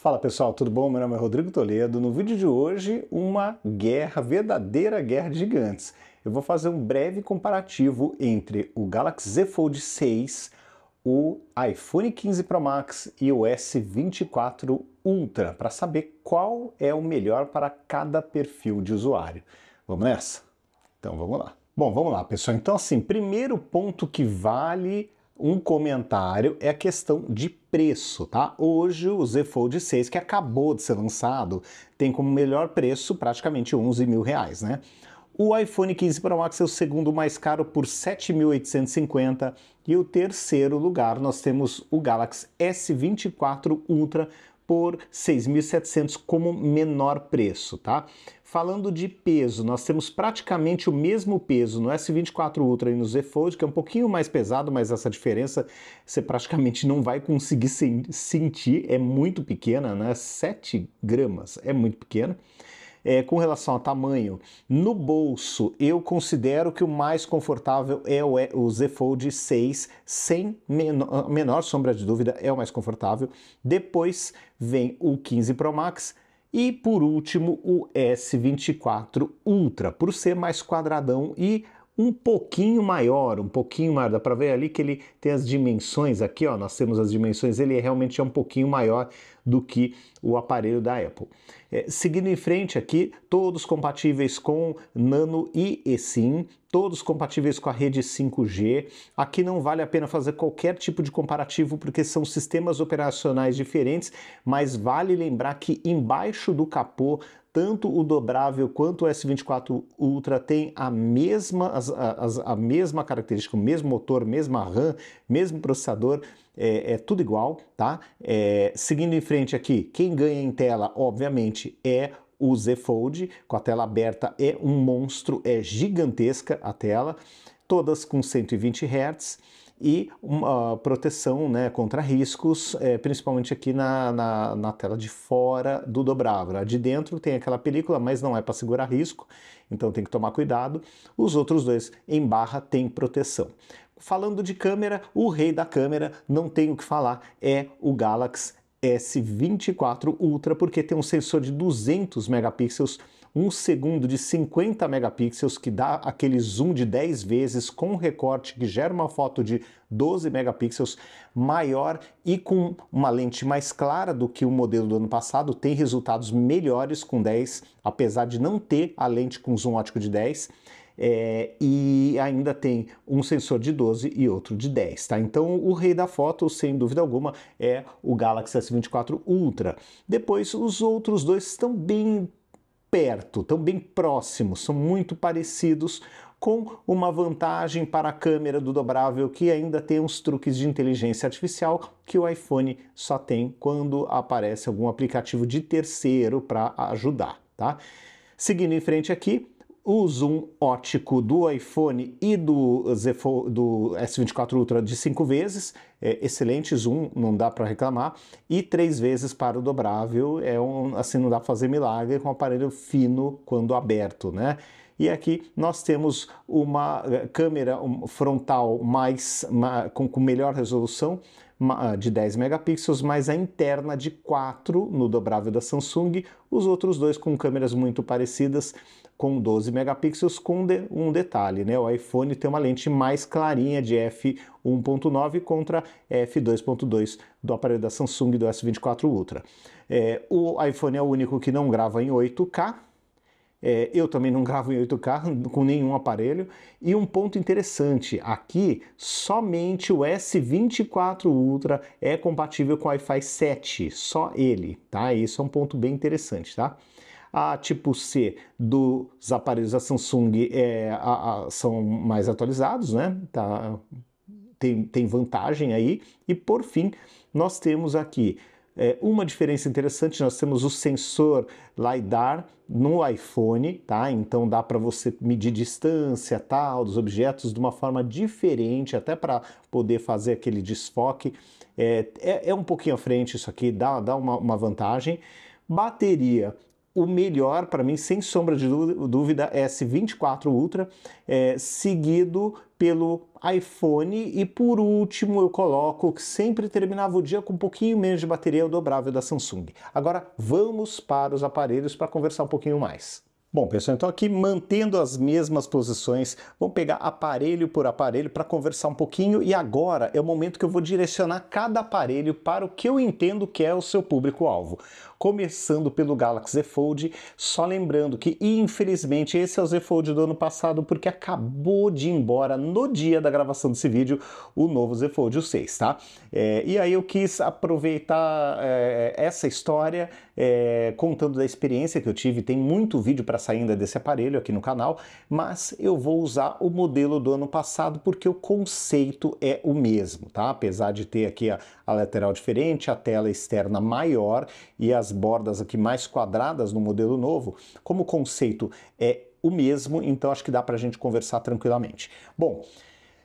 Fala pessoal, tudo bom? Meu nome é Rodrigo Toledo. No vídeo de hoje, uma guerra, verdadeira guerra de gigantes. Eu vou fazer um breve comparativo entre o Galaxy Z Fold 6, o iPhone 15 Pro Max e o S24 Ultra, para saber qual é o melhor para cada perfil de usuário. Vamos nessa? Então vamos lá. Bom, vamos lá, pessoal. Então, assim, primeiro ponto que vale um comentário é a questão de preço, tá? Hoje o Z Fold 6, que acabou de ser lançado, tem como melhor preço praticamente 11 mil reais, né? O iPhone 15 Pro Max é o segundo mais caro por 7.850 e o terceiro lugar nós temos o Galaxy S24 Ultra por 6.700 como menor preço, tá? Falando de peso, nós temos praticamente o mesmo peso no S24 Ultra e no Z Fold, que é um pouquinho mais pesado, mas essa diferença você praticamente não vai conseguir sentir, é muito pequena, né? 7 gramas, é muito pequena. É, com relação ao tamanho, no bolso eu considero que o mais confortável é o, o Z Fold 6, sem menor, menor sombra de dúvida, é o mais confortável. Depois vem o 15 Pro Max, e por último, o S24 Ultra, por ser mais quadradão e um pouquinho maior, um pouquinho maior. Dá para ver ali que ele tem as dimensões aqui, ó. Nós temos as dimensões, ele realmente é um pouquinho maior do que o aparelho da Apple. É, seguindo em frente aqui, todos compatíveis com Nano e eSIM, todos compatíveis com a rede 5G. Aqui não vale a pena fazer qualquer tipo de comparativo porque são sistemas operacionais diferentes, mas vale lembrar que embaixo do capô tanto o dobrável quanto o S24 Ultra tem a mesma, as, as, a mesma característica, o mesmo motor, mesma RAM, mesmo processador, é, é tudo igual, tá? É, seguindo em frente aqui, quem ganha em tela, obviamente, é o Z Fold, com a tela aberta é um monstro, é gigantesca a tela, todas com 120 Hz e uma ah, proteção né, contra riscos, é, principalmente aqui na, na, na, tela de fora do dobrável. A de dentro tem aquela película, mas não é para segurar risco, então tem que tomar cuidado. Os outros dois em barra tem proteção. Falando de câmera, o rei da câmera, não tenho o que falar, é o Galaxy S24 Ultra, porque tem um sensor de 200 megapixels um segundo de 50 megapixels que dá aquele zoom de 10 vezes com recorte que gera uma foto de 12 megapixels maior e com uma lente mais clara do que o modelo do ano passado, tem resultados melhores com 10, apesar de não ter a lente com zoom ótico de 10. É, eh, e ainda tem um sensor de 12 e outro de 10, tá? Então o rei da foto, sem dúvida alguma, é o Galaxy S24 Ultra. Depois os outros dois estão bem perto, tão bem próximos, são muito parecidos, com uma vantagem para a câmera do dobrável que ainda tem uns truques de inteligência artificial que o iPhone só tem quando aparece algum aplicativo de terceiro para ajudar, tá? Seguindo em frente aqui, o zoom ótico do iPhone e do, do S24 Ultra de 5 vezes, é excelente zoom, não dá para reclamar, e 3 vezes para o dobrável, é um, assim não dá para fazer milagre com um aparelho fino quando aberto, né? E aqui nós temos uma eh, câmera frontal mais com melhor resolução, ah, de 10 megapixels, mas a interna de 4 no dobrável da Samsung, os outros dois com câmeras muito parecidas, com 12 megapixels, com um detalhe, né? O iPhone tem uma lente mais clarinha de f1.9 contra f2.2 do aparelho da Samsung do S24 Ultra. É, o iPhone é o único que não grava em 8K, é, eu também não gravo em 8K com nenhum aparelho. E um ponto interessante, aqui somente o S24 Ultra é compatível com Wi-Fi 7, só ele, tá? Isso é um ponto bem interessante, tá? A tipo C dos aparelhos da Samsung é, a, a, são mais atualizados, né? Tá, tem, tem vantagem aí. E por fim, nós temos aqui é, uma diferença interessante, nós temos o sensor LiDAR no iPhone, tá? Então dá para você medir distância, tal, dos objetos de uma forma diferente, até para poder fazer aquele desfoque. É, é, é, um pouquinho à frente isso aqui, dá, dá uma, uma vantagem. Bateria, o melhor para mim, sem sombra de dúvida, é S24 Ultra, é, seguido pelo iPhone e por último eu coloco que sempre terminava o dia com um pouquinho menos de bateria, o dobrável da Samsung. Agora vamos para os aparelhos para conversar um pouquinho mais. Bom, pessoal, então aqui mantendo as mesmas posições, vamos pegar aparelho por aparelho para conversar um pouquinho e agora é o momento que eu vou direcionar cada aparelho para o que eu entendo que é o seu público-alvo começando pelo Galaxy Z Fold. Só lembrando que, infelizmente, esse é o Z Fold do ano passado, porque acabou de ir embora no dia da gravação desse vídeo o novo Z Fold, o 6, tá? É, e aí eu quis aproveitar é, essa história, é, contando da experiência que eu tive. Tem muito vídeo para sair ainda desse aparelho aqui no canal, mas eu vou usar o modelo do ano passado porque o conceito é o mesmo, tá? Apesar de ter aqui a, a lateral diferente, a tela externa maior e as as bordas aqui mais quadradas no modelo novo, como o conceito é o mesmo, então acho que dá para a gente conversar tranquilamente. Bom,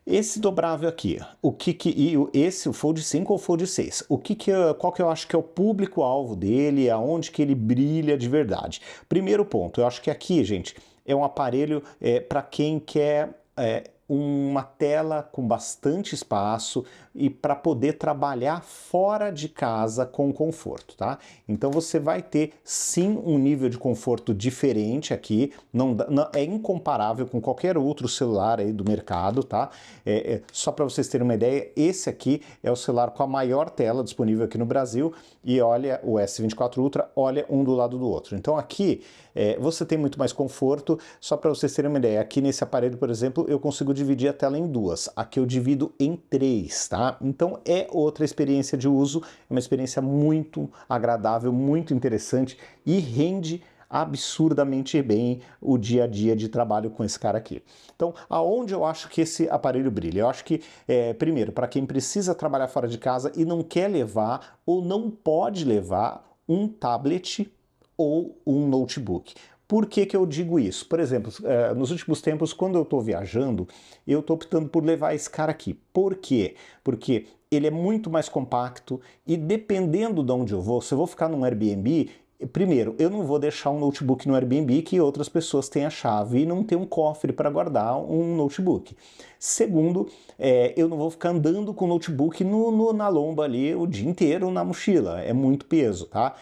esse dobrável aqui, o que que e esse o Fold 5 ou o Fold 6? O que que qual que eu acho que é o público alvo dele, aonde que ele brilha de verdade? Primeiro ponto, eu acho que aqui, gente, é um aparelho é, para quem quer é, uma tela com bastante espaço, e para poder trabalhar fora de casa com conforto, tá? Então você vai ter sim um nível de conforto diferente aqui, não, não é incomparável com qualquer outro celular aí do mercado, tá? É, é, só para vocês terem uma ideia, esse aqui é o celular com a maior tela disponível aqui no Brasil e olha o S24 Ultra, olha um do lado do outro. Então aqui é, você tem muito mais conforto, só para vocês terem uma ideia, aqui nesse aparelho, por exemplo, eu consigo dividir a tela em duas, aqui eu divido em três, tá? Tá? Então é outra experiência de uso, é uma experiência muito agradável, muito interessante e rende absurdamente bem o dia a dia de trabalho com esse cara aqui. Então, aonde eu acho que esse aparelho brilha? Eu acho que, é, primeiro, para quem precisa trabalhar fora de casa e não quer levar ou não pode levar um tablet ou um notebook. Por que, que eu digo isso? Por exemplo, eh, nos últimos tempos, quando eu estou viajando, eu estou optando por levar esse cara aqui. Por quê? Porque ele é muito mais compacto e dependendo de onde eu vou, se eu vou ficar num Airbnb, Primeiro, eu não vou deixar um notebook no Airbnb que outras pessoas têm a chave e não tem um cofre para guardar um notebook. Segundo, é, eu não vou ficar andando com o notebook no, no, na lomba ali o dia inteiro na mochila, é muito peso, tá?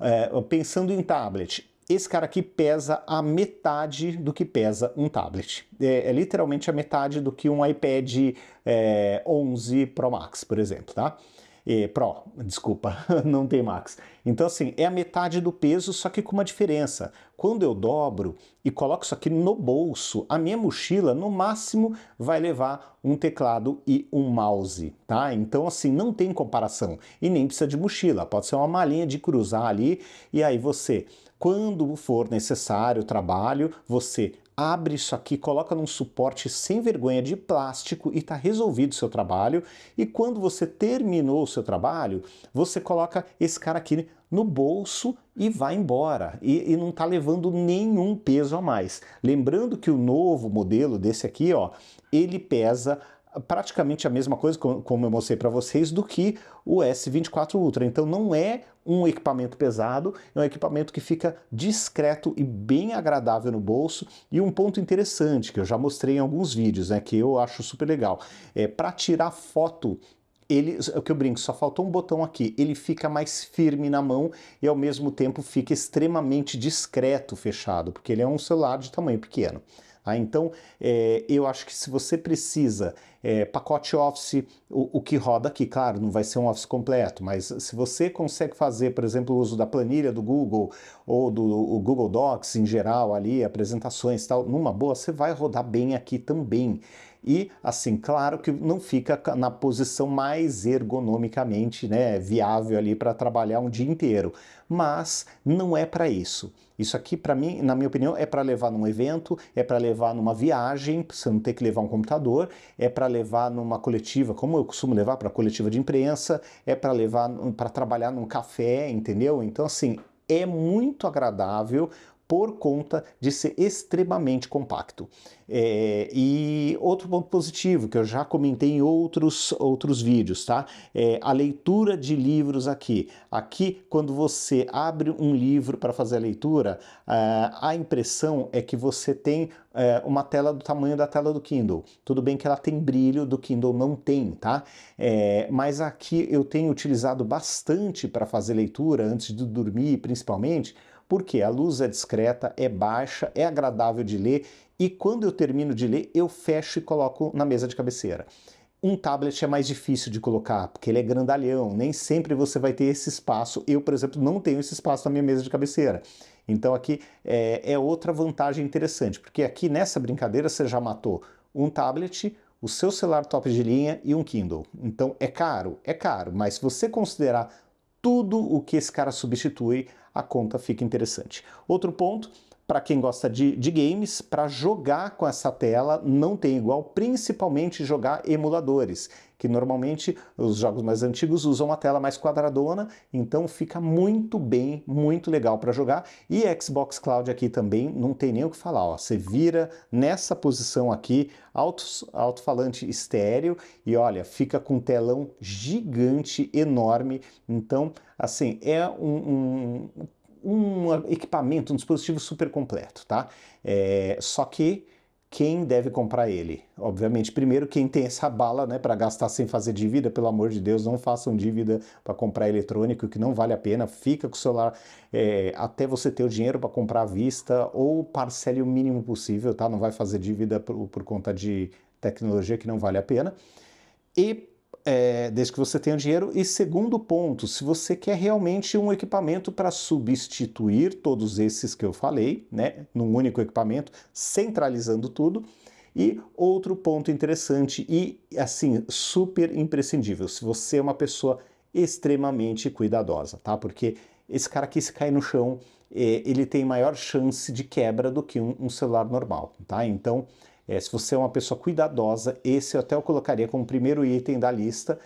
É, pensando em tablet, esse cara aqui pesa a metade do que pesa um tablet. É, é literalmente a metade do que um iPad é, 11 Pro Max, por exemplo, tá? É, Pro, desculpa, não tem Max. Então, assim, é a metade do peso, só que com uma diferença. Quando eu dobro e coloco isso aqui no bolso, a minha mochila, no máximo, vai levar um teclado e um mouse, tá? Então, assim, não tem comparação. E nem precisa de mochila, pode ser uma malinha de cruzar ali, e aí você quando for necessário o trabalho, você abre isso aqui, coloca num suporte sem vergonha de plástico e está resolvido o seu trabalho. E quando você terminou o seu trabalho, você coloca esse cara aqui no bolso e vai embora. E, e não está levando nenhum peso a mais. Lembrando que o novo modelo desse aqui, ó, ele pesa praticamente a mesma coisa, como eu mostrei para vocês, do que o S24 Ultra. Então não é um equipamento pesado, é um equipamento que fica discreto e bem agradável no bolso. E um ponto interessante que eu já mostrei em alguns vídeos, né, que eu acho super legal, é para tirar foto ele, é o que eu brinco, só faltou um botão aqui, ele fica mais firme na mão e ao mesmo tempo fica extremamente discreto fechado, porque ele é um celular de tamanho pequeno. Ah, Então, é, eu acho que se você precisa é, pacote Office, o, o, que roda aqui, claro, não vai ser um Office completo, mas se você consegue fazer, por exemplo, o uso da planilha do Google ou do Google Docs em geral ali, apresentações e tal, numa boa, você vai rodar bem aqui também. E, assim, claro que não fica na posição mais ergonomicamente né, viável ali para trabalhar um dia inteiro, mas não é para isso. Isso aqui, para mim, na minha opinião, é para levar num evento, é para levar numa viagem, para você não ter que levar um computador, é para levar numa coletiva, como eu costumo levar para coletiva de imprensa, é para levar para trabalhar num café, entendeu? Então, assim, é muito agradável por conta de ser extremamente compacto. É, e outro ponto positivo que eu já comentei em outros, outros vídeos, tá? É a leitura de livros aqui. Aqui, quando você abre um livro para fazer a leitura, é, a impressão é que você tem é, uma tela do tamanho da tela do Kindle. Tudo bem que ela tem brilho, do Kindle não tem, tá? É, mas aqui eu tenho utilizado bastante para fazer leitura antes de dormir, principalmente porque a luz é discreta, é baixa, é agradável de ler e quando eu termino de ler, eu fecho e coloco na mesa de cabeceira. Um tablet é mais difícil de colocar, porque ele é grandalhão, nem sempre você vai ter esse espaço. Eu, por exemplo, não tenho esse espaço na minha mesa de cabeceira. Então aqui é, é outra vantagem interessante, porque aqui nessa brincadeira você já matou um tablet, o seu celular top de linha e um Kindle. Então é caro, é caro, mas se você considerar tudo o que esse cara substitui, a conta fica interessante. Outro ponto, para quem gosta de, de games, para jogar com essa tela não tem igual, principalmente jogar emuladores, que normalmente os jogos mais antigos usam uma tela mais quadradona, então fica muito bem, muito legal para jogar. E Xbox Cloud aqui também não tem nem o que falar, ó. Você vira nessa posição aqui, alto-falante alto estéreo e olha, fica com um telão gigante, enorme. Então, assim, é um, um um equipamento, um dispositivo super completo, tá? É, só que quem deve comprar ele? Obviamente, primeiro quem tem essa bala, né, para gastar sem fazer dívida, pelo amor de Deus, não façam dívida para comprar eletrônico que não vale a pena. Fica com o celular é, até você ter o dinheiro para comprar à vista ou parcele o mínimo possível, tá? Não vai fazer dívida por, por conta de tecnologia que não vale a pena. E é, desde que você tenha dinheiro. E segundo ponto, se você quer realmente um equipamento para substituir todos esses que eu falei, né, num único equipamento, centralizando tudo. E outro ponto interessante e assim super imprescindível, se você é uma pessoa extremamente cuidadosa, tá? Porque esse cara aqui se cair no chão, é, ele tem maior chance de quebra do que um, um celular normal, tá? Então é, se você é uma pessoa cuidadosa, esse eu até eu colocaria como primeiro item da lista.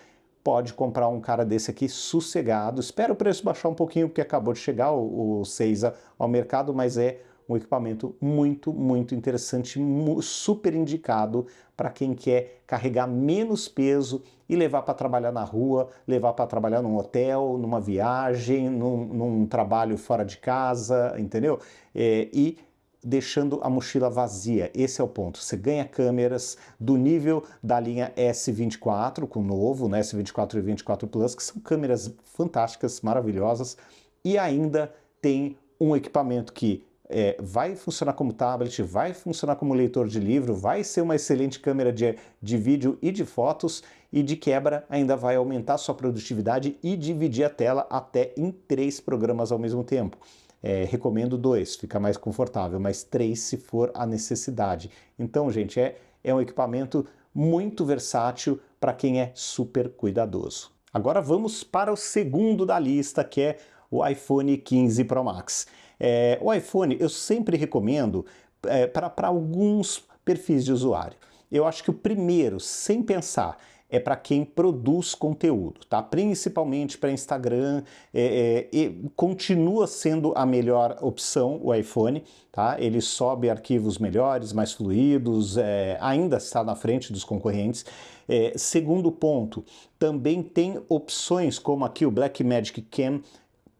Pode comprar um cara desse aqui sossegado. espero o preço baixar um pouquinho, porque acabou de chegar o, o Seiza ao mercado, mas é um equipamento muito, muito interessante, super indicado para quem quer carregar menos peso e levar para trabalhar na rua, levar para trabalhar num hotel, numa viagem, num, num, trabalho fora de casa, entendeu? É, e deixando a mochila vazia. Esse é o ponto. Você ganha câmeras do nível da linha S24 com o novo, né, S24 e 24 Plus, que são câmeras fantásticas, maravilhosas, e ainda tem um equipamento que é, vai funcionar como tablet, vai funcionar como leitor de livro, vai ser uma excelente câmera de, de vídeo e de fotos e de quebra ainda vai aumentar sua produtividade e dividir a tela até em três programas ao mesmo tempo. É, recomendo dois, fica mais confortável, mas três se for a necessidade. Então, gente, é, é um equipamento muito versátil para quem é super cuidadoso. Agora vamos para o segundo da lista, que é o iPhone 15 Pro Max. É, o iPhone eu sempre recomendo é, para alguns perfis de usuário. Eu acho que o primeiro, sem pensar, é para quem produz conteúdo, tá? Principalmente para Instagram, é, é, continua sendo a melhor opção o iPhone, tá? Ele sobe arquivos melhores, mais fluidos, é, ainda está na frente dos concorrentes. É, segundo ponto, também tem opções como aqui o Blackmagic Cam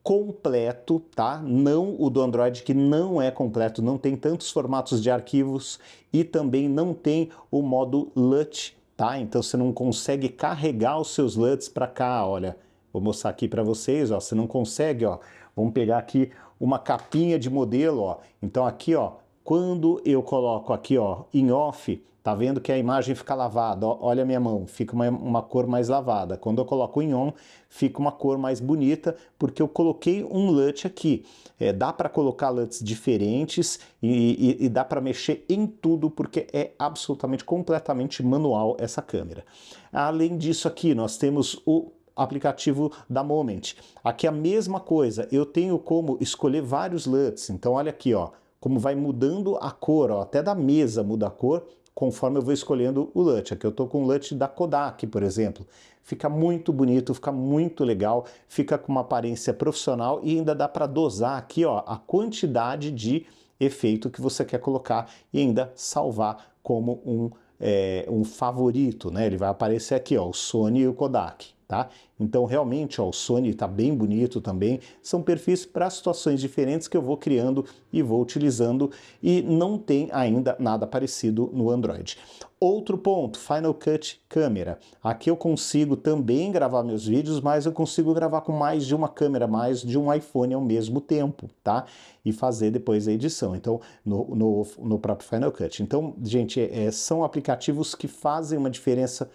completo, tá? Não o do Android que não é completo, não tem tantos formatos de arquivos e também não tem o modo LUT tá? Então você não consegue carregar os seus LUTs para cá, olha. Vou mostrar aqui para vocês, ó, você não consegue, ó. Vamos pegar aqui uma capinha de modelo, ó. Então aqui, ó, quando eu coloco aqui, ó, em off, tá vendo que a imagem fica lavada, ó, olha a minha mão, fica uma, uma cor mais lavada. Quando eu coloco em on, fica uma cor mais bonita, porque eu coloquei um LUT aqui. É, dá para colocar LUTs diferentes e, e, e dá para mexer em tudo, porque é absolutamente, completamente manual essa câmera. Além disso aqui, nós temos o aplicativo da Moment. Aqui é a mesma coisa, eu tenho como escolher vários LUTs, então olha aqui, ó, como vai mudando a cor, ó, até da mesa muda a cor, conforme eu vou escolhendo o LUT. Aqui eu estou com o LUT da Kodak, por exemplo. Fica muito bonito, fica muito legal, fica com uma aparência profissional e ainda dá para dosar aqui ó, a quantidade de efeito que você quer colocar e ainda salvar como um, é, um favorito. Né? Ele vai aparecer aqui, ó, o Sony e o Kodak. Tá? Então, realmente, ó, o Sony está bem bonito também. São perfis para situações diferentes que eu vou criando e vou utilizando e não tem ainda nada parecido no Android. Outro ponto, Final Cut câmera. Aqui eu consigo também gravar meus vídeos, mas eu consigo gravar com mais de uma câmera, mais de um iPhone ao mesmo tempo, tá? E fazer depois a edição, então, no, no, no próprio Final Cut. Então, gente, é, são aplicativos que fazem uma diferença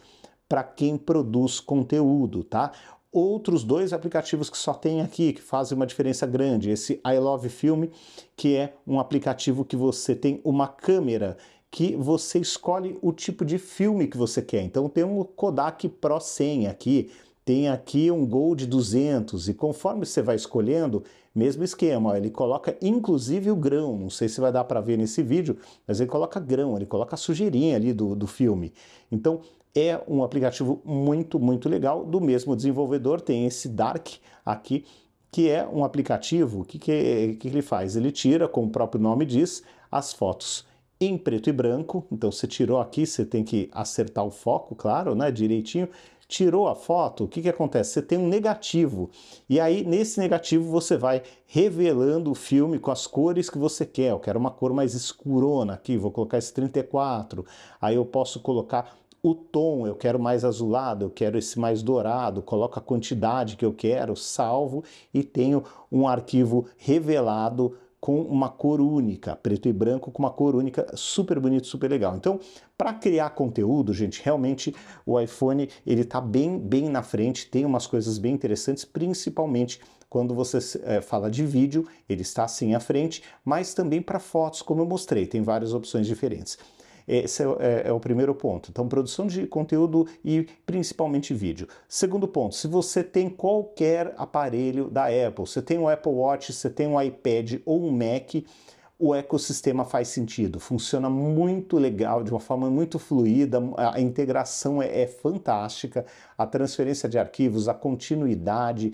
para quem produz conteúdo, tá? Outros dois aplicativos que só tem aqui, que fazem uma diferença grande, esse I Love Film, que é um aplicativo que você tem uma câmera que você escolhe o tipo de filme que você quer. Então tem um Kodak Pro 100 aqui, tem aqui um Gold 200 e conforme você vai escolhendo, mesmo esquema, ó, ele coloca inclusive o grão, não sei se vai dar para ver nesse vídeo, mas ele coloca grão, ele coloca a sujeirinha ali do, do filme. Então é um aplicativo muito, muito legal do mesmo desenvolvedor, tem esse Dark aqui, que é um aplicativo, o que, que, que ele faz? Ele tira, como o próprio nome diz, as fotos em preto e branco, então você tirou aqui, você tem que acertar o foco, claro, né, direitinho, tirou a foto, o que, que acontece? Você tem um negativo. E aí, nesse negativo, você vai revelando o filme com as cores que você quer. Eu quero uma cor mais escurona aqui, vou colocar esse 34. Aí eu posso colocar o tom, eu quero mais azulado, eu quero esse mais dourado, coloco a quantidade que eu quero, salvo e tenho um arquivo revelado com uma cor única, preto e branco com uma cor única, super bonito, super legal. Então, para criar conteúdo, gente, realmente o iPhone ele tá bem, bem na frente, tem umas coisas bem interessantes, principalmente quando você é, fala de vídeo, ele está assim à frente, mas também para fotos, como eu mostrei, tem várias opções diferentes. Esse é, é, é, o primeiro ponto. Então, produção de conteúdo e principalmente vídeo. Segundo ponto, se você tem qualquer aparelho da Apple, você tem um Apple Watch, você tem um iPad ou um Mac, o ecossistema faz sentido, funciona muito legal, de uma forma muito fluida, a integração é, é fantástica, a transferência de arquivos, a continuidade,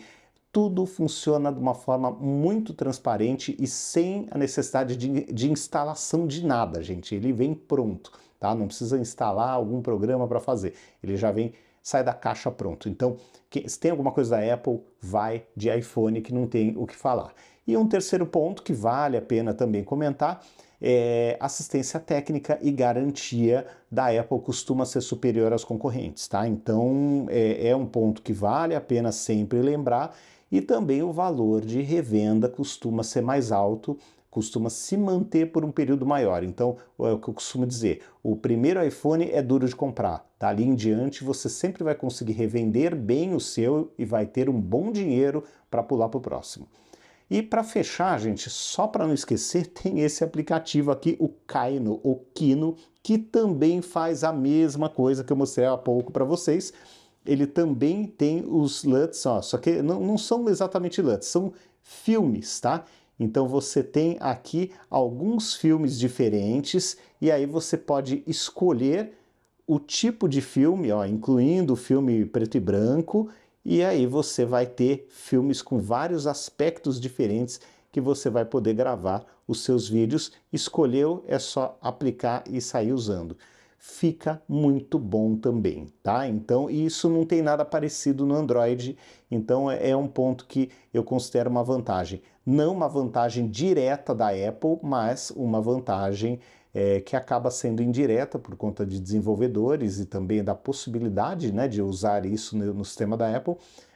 tudo funciona de uma forma muito transparente e sem a necessidade de, de instalação de nada, gente. Ele vem pronto, tá? Não precisa instalar algum programa para fazer. Ele já vem, sai da caixa pronto. Então, se tem alguma coisa da Apple, vai de iPhone que não tem o que falar. E um terceiro ponto que vale a pena também comentar é, assistência técnica e garantia da Apple costuma ser superior às concorrentes, tá? Então é, é um ponto que vale a pena sempre lembrar e também o valor de revenda costuma ser mais alto, costuma se manter por um período maior. Então, é o que eu costumo dizer: o primeiro iPhone é duro de comprar. Dali em diante, você sempre vai conseguir revender bem o seu e vai ter um bom dinheiro para pular para o próximo. E para fechar, gente, só para não esquecer, tem esse aplicativo aqui, o Kaino, o Kino, que também faz a mesma coisa que eu mostrei há pouco para vocês ele também tem os LUTs, ó, só que não, não são exatamente LUTs, são filmes, tá? Então você tem aqui alguns filmes diferentes e aí você pode escolher o tipo de filme, ó, incluindo o filme preto e branco, e aí você vai ter filmes com vários aspectos diferentes que você vai poder gravar os seus vídeos. Escolheu, é só aplicar e sair usando fica muito bom também, tá? Então, isso não tem nada parecido no Android, então é, é um ponto que eu considero uma vantagem. Não uma vantagem direta da Apple, mas uma vantagem é, que acaba sendo indireta por conta de desenvolvedores e também da possibilidade né, de usar isso no, no sistema da Apple,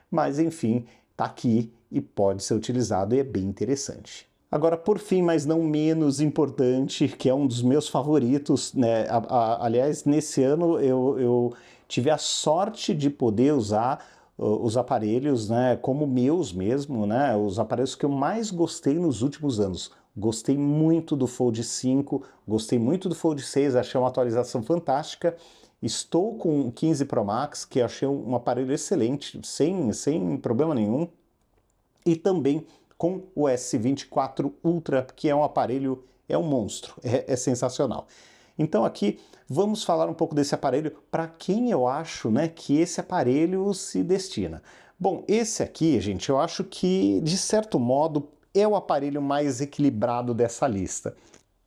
mas enfim, tá aqui e pode ser utilizado e é bem interessante. Agora, por fim, mas não menos importante, que é um dos meus favoritos, né? A, a, aliás, nesse ano eu, eu tive a sorte de poder usar os aparelhos, né, como meus mesmo, né, os aparelhos que eu mais gostei nos últimos anos. Gostei muito do Fold 5, gostei muito do Fold 6, achei uma atualização fantástica. Estou com o 15 Pro Max, que achei um aparelho excelente, sem, sem problema nenhum. E também com o S24 Ultra, que é um aparelho, é um monstro, é, é sensacional. Então aqui vamos falar um pouco desse aparelho, para quem eu acho né, que esse aparelho se destina. Bom, esse aqui, gente, eu acho que, de certo modo, é o aparelho mais equilibrado dessa lista.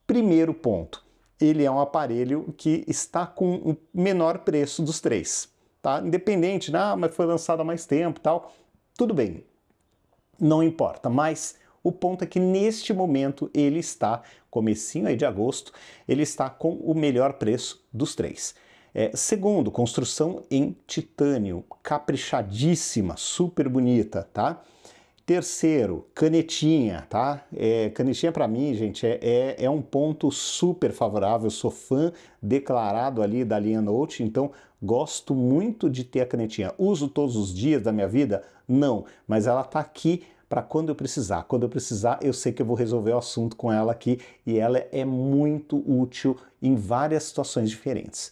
Primeiro ponto, ele é um aparelho que está com o menor preço dos três. Tá? Independente, né, ah, mas foi lançado há mais tempo tal. Tudo bem, não importa, mas o ponto é que neste momento ele está, comecinho aí de agosto, ele está com o melhor preço dos três. É, segundo, construção em titânio, caprichadíssima, super bonita, tá? Terceiro, canetinha, tá? É, canetinha para mim, gente, é, é, é, um ponto super favorável. sou fã declarado ali da linha Note, então Gosto muito de ter a canetinha. Uso todos os dias da minha vida? Não, mas ela está aqui para quando eu precisar. Quando eu precisar, eu sei que eu vou resolver o assunto com ela aqui e ela é muito útil em várias situações diferentes.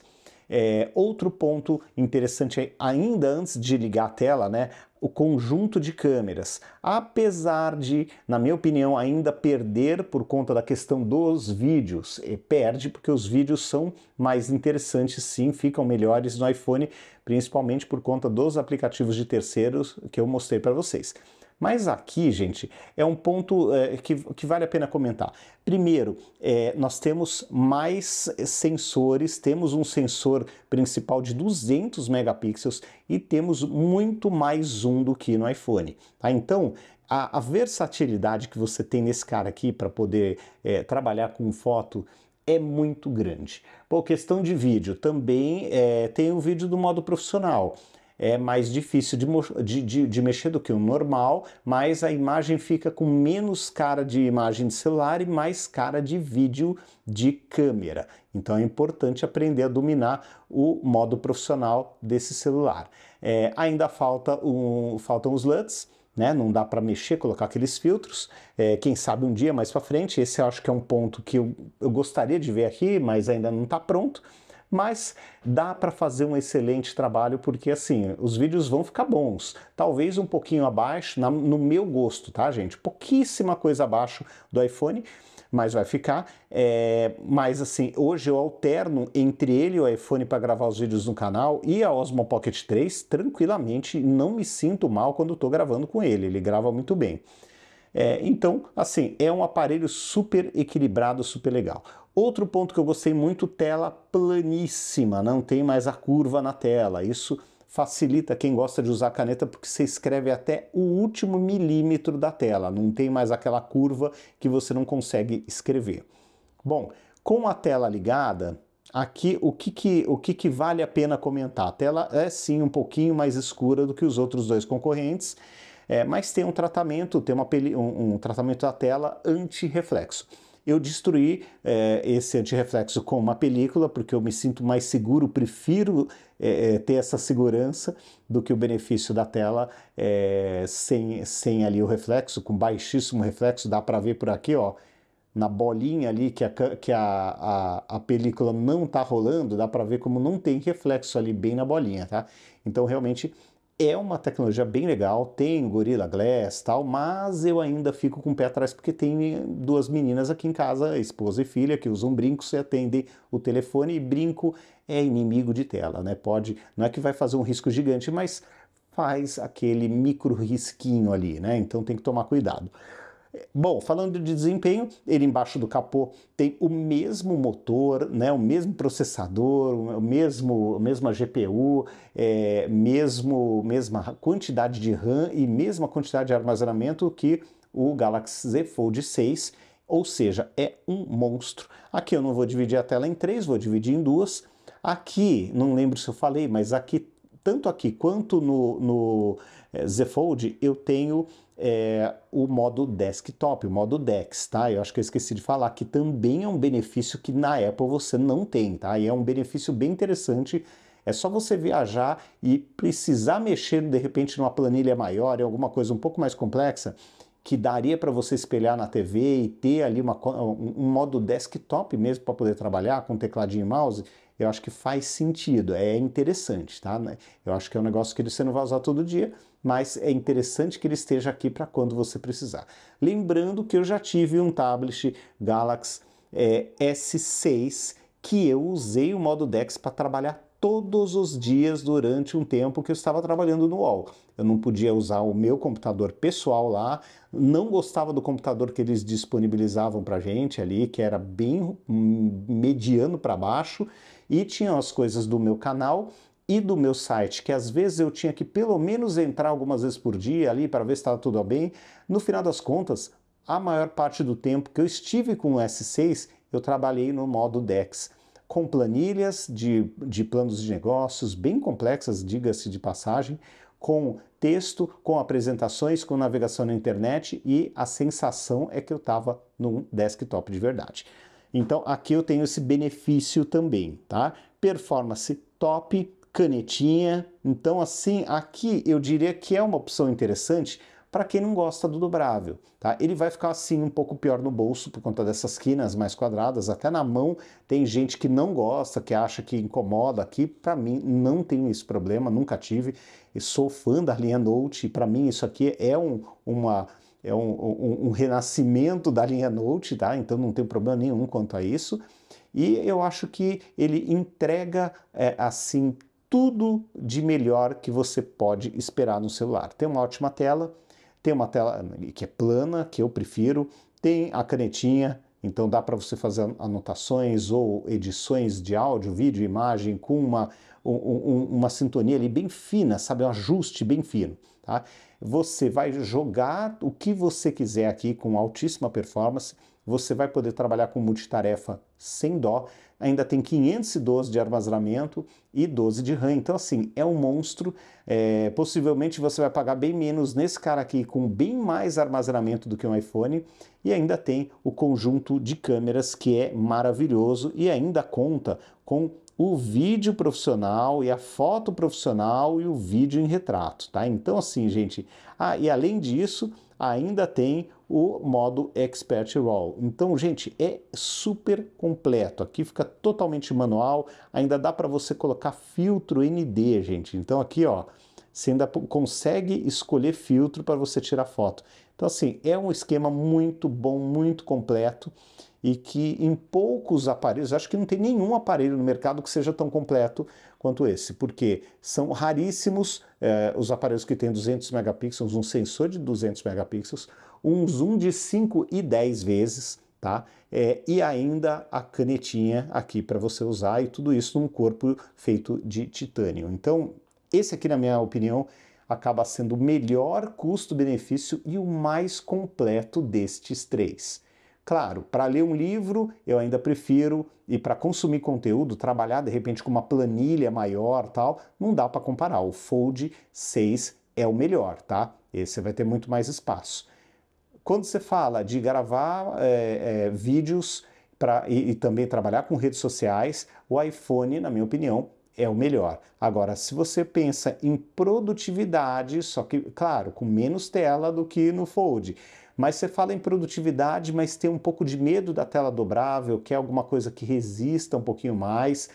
É, outro ponto interessante é, ainda antes de ligar a tela, né? o conjunto de câmeras. Apesar de, na minha opinião, ainda perder por conta da questão dos vídeos, e perde porque os vídeos são mais interessantes, sim, ficam melhores no iPhone, principalmente por conta dos aplicativos de terceiros que eu mostrei para vocês. Mas aqui, gente, é um ponto é, que, que vale a pena comentar. Primeiro, é, nós temos mais sensores, temos um sensor principal de 200 megapixels e temos muito mais zoom do que no iPhone. Tá? Então, a, a versatilidade que você tem nesse cara aqui para poder é, trabalhar com foto é muito grande. Por questão de vídeo também é, tem o um vídeo do modo profissional é mais difícil de, de, de, de, mexer do que o normal, mas a imagem fica com menos cara de imagem de celular e mais cara de vídeo de câmera. Então é importante aprender a dominar o modo profissional desse celular. É, ainda falta um, faltam os LUTs, né? Não dá para mexer, colocar aqueles filtros. É, quem sabe um dia mais para frente. Esse eu acho que é um ponto que eu, eu gostaria de ver aqui, mas ainda não está pronto mas dá para fazer um excelente trabalho porque assim, os vídeos vão ficar bons. Talvez um pouquinho abaixo, na, no meu gosto, tá, gente? Pouquíssima coisa abaixo do iPhone, mas vai ficar. É, mas assim, hoje eu alterno entre ele e o iPhone para gravar os vídeos no canal e a Osmo Pocket 3 tranquilamente. Não me sinto mal quando estou gravando com ele, ele grava muito bem. É, então, assim, é um aparelho super equilibrado, super legal. Outro ponto que eu gostei muito, tela planíssima, não tem mais a curva na tela. Isso facilita quem gosta de usar caneta porque você escreve até o último milímetro da tela, não tem mais aquela curva que você não consegue escrever. Bom, com a tela ligada, aqui o que, que, o que, que vale a pena comentar? A tela é sim um pouquinho mais escura do que os outros dois concorrentes, é, mas tem um tratamento, tem uma, um, um tratamento da tela anti-reflexo. Eu destruí é, eh, esse antirreflexo com uma película, porque eu me sinto mais seguro, prefiro é, ter essa segurança do que o benefício da tela é, sem, sem ali o reflexo, com baixíssimo reflexo, dá para ver por aqui, ó, na bolinha ali que a, que a, a, a película não está rolando, dá para ver como não tem reflexo ali bem na bolinha, tá? Então, realmente, é uma tecnologia bem legal, tem Gorilla Glass tal, mas eu ainda fico com o pé atrás porque tem duas meninas aqui em casa, esposa e filha, que usam brincos e atendem o telefone e brinco é inimigo de tela, né? Pode, não é que vai fazer um risco gigante, mas faz aquele micro risquinho ali, né? Então tem que tomar cuidado. Bom, falando de desempenho, ele embaixo do capô tem o mesmo motor, né, o mesmo processador, o mesmo, a mesma GPU, é, mesmo, mesma quantidade de RAM e mesma quantidade de armazenamento que o Galaxy Z Fold 6, ou seja, é um monstro. Aqui eu não vou dividir a tela em três, vou dividir em duas. Aqui, não lembro se eu falei, mas aqui, tanto aqui quanto no, no é, Z Fold, eu tenho é, o modo desktop, o modo DeX, tá? Eu acho que eu esqueci de falar que também é um benefício que na Apple você não tem, tá? E é um benefício bem interessante. É só você viajar e precisar mexer de repente numa planilha maior, em alguma coisa um pouco mais complexa, que daria para você espelhar na TV e ter ali uma, um modo desktop mesmo para poder trabalhar com tecladinho e mouse, eu acho que faz sentido, é interessante, tá? Eu acho que é um negócio que você não vai usar todo dia, mas é interessante que ele esteja aqui para quando você precisar. Lembrando que eu já tive um tablet Galaxy é, eh, S6 que eu usei o modo DeX para trabalhar todos os dias durante um tempo que eu estava trabalhando no UOL. Eu não podia usar o meu computador pessoal lá, não gostava do computador que eles disponibilizavam para gente ali, que era bem hum, mediano para baixo, e tinha as coisas do meu canal e do meu site, que às vezes eu tinha que pelo menos entrar algumas vezes por dia ali para ver se estava tudo bem, no final das contas, a maior parte do tempo que eu estive com o S6, eu trabalhei no modo DEX, com planilhas de, de planos de negócios bem complexas, diga-se de passagem, com texto, com apresentações, com navegação na internet e a sensação é que eu estava num desktop de verdade. Então aqui eu tenho esse benefício também, tá? Performance top, canetinha. Então, assim, aqui eu diria que é uma opção interessante para quem não gosta do dobrável, tá? Ele vai ficar assim um pouco pior no bolso por conta dessas quinas mais quadradas, até na mão tem gente que não gosta, que acha que incomoda aqui. Para mim não tenho esse problema, nunca tive. Eu sou fã da linha Note, para mim isso aqui é um, uma é um, um, um renascimento da linha Note, tá? Então não tem problema nenhum quanto a isso. E eu acho que ele entrega é, assim tudo de melhor que você pode esperar no celular. Tem uma ótima tela, tem uma tela hum, que é plana, que eu prefiro, tem a canetinha, então dá para você fazer anotações ou edições de áudio, vídeo, imagem com uma, um, uma sintonia ali bem fina, sabe? Um ajuste bem fino. Tá? Você vai jogar o que você quiser aqui com altíssima performance. Você vai poder trabalhar com multitarefa sem dó ainda tem 512 de armazenamento e 12 de RAM. Então, assim, é um monstro. É, possivelmente você vai pagar bem menos nesse cara aqui, com bem mais armazenamento do que um iPhone. E ainda tem o conjunto de câmeras que é maravilhoso e ainda conta com o vídeo profissional e a foto profissional e o vídeo em retrato, tá? Então, assim, gente, ah, e além disso, ainda tem o modo Expert Roll. Então, gente, é super completo. Aqui fica totalmente manual, ainda dá para você colocar filtro ND, gente. Então aqui, ó, você ainda consegue escolher filtro para você tirar foto. Então, assim, é um esquema muito bom, muito completo e que em poucos aparelhos, acho que não tem nenhum aparelho no mercado que seja tão completo quanto esse, porque são raríssimos eh, os aparelhos que têm 200 megapixels, um sensor de 200 megapixels, um zoom de 5 e 10 vezes, tá? É, e ainda a canetinha aqui para você usar e tudo isso num corpo feito de titânio. Então, esse aqui, na minha opinião, acaba sendo o melhor custo-benefício e o mais completo destes três. Claro, para ler um livro eu ainda prefiro e para consumir conteúdo, trabalhar de repente com uma planilha maior, tal, não dá para comparar. O Fold 6 é o melhor, tá? Esse vai ter muito mais espaço. Quando você fala de gravar é, é, vídeos pra, e, e também trabalhar com redes sociais, o iPhone, na minha opinião, é o melhor. Agora, se você pensa em produtividade, só que, claro, com menos tela do que no Fold, mas você fala em produtividade, mas tem um pouco de medo da tela dobrável, quer alguma coisa que resista um pouquinho mais,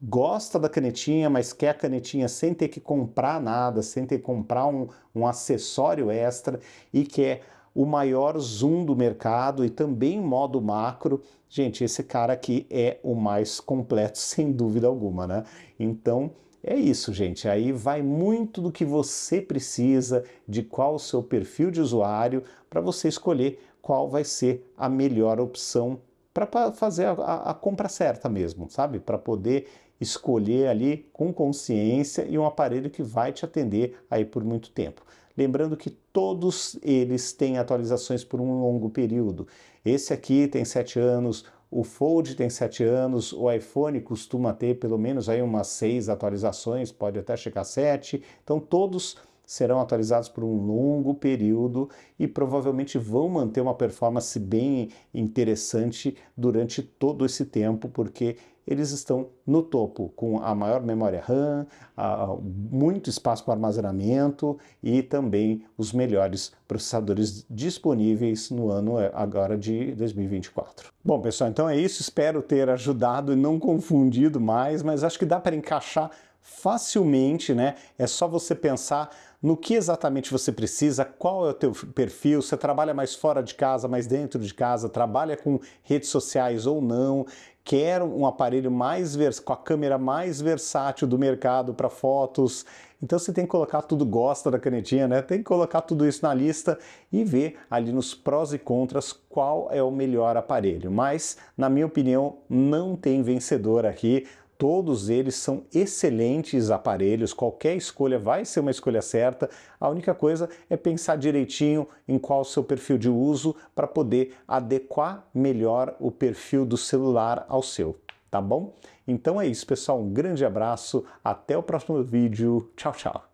gosta da canetinha, mas quer a canetinha sem ter que comprar nada, sem ter que comprar um, um acessório extra e quer o maior zoom do mercado e também modo macro. Gente, esse cara aqui é o mais completo, sem dúvida alguma, né? Então, é isso, gente. Aí vai muito do que você precisa, de qual o seu perfil de usuário, para você escolher qual vai ser a melhor opção para fazer a, a, a, compra certa mesmo, sabe? Para poder escolher ali com consciência e um aparelho que vai te atender aí por muito tempo. Lembrando que todos eles têm atualizações por um longo período. Esse aqui tem sete anos, o Fold tem 7 anos, o iPhone costuma ter pelo menos aí umas 6 atualizações, pode até chegar a 7. Então todos serão atualizados por um longo período e provavelmente vão manter uma performance bem interessante durante todo esse tempo, porque eles estão no topo, com a maior memória RAM, a, muito espaço para armazenamento e também os melhores processadores disponíveis no ano é, agora de 2024. Bom, pessoal, então é isso. Espero ter ajudado e não confundido mais, mas acho que dá para encaixar facilmente, né? É só você pensar no que exatamente você precisa, qual é o teu perfil, você trabalha mais fora de casa, mais dentro de casa, trabalha com redes sociais ou não, quer um aparelho mais vers com a câmera mais versátil do mercado para fotos. Então você tem que colocar tudo gosta da canetinha, né? Tem que colocar tudo isso na lista e ver ali nos prós e contras qual é o melhor aparelho. Mas, na minha opinião, não tem vencedor aqui. Todos eles são excelentes aparelhos, qualquer escolha vai ser uma escolha certa. A única coisa é pensar direitinho em qual o seu perfil de uso para poder adequar melhor o perfil do celular ao seu, tá bom? Então é isso, pessoal. Um grande abraço, até o próximo vídeo. Tchau, tchau.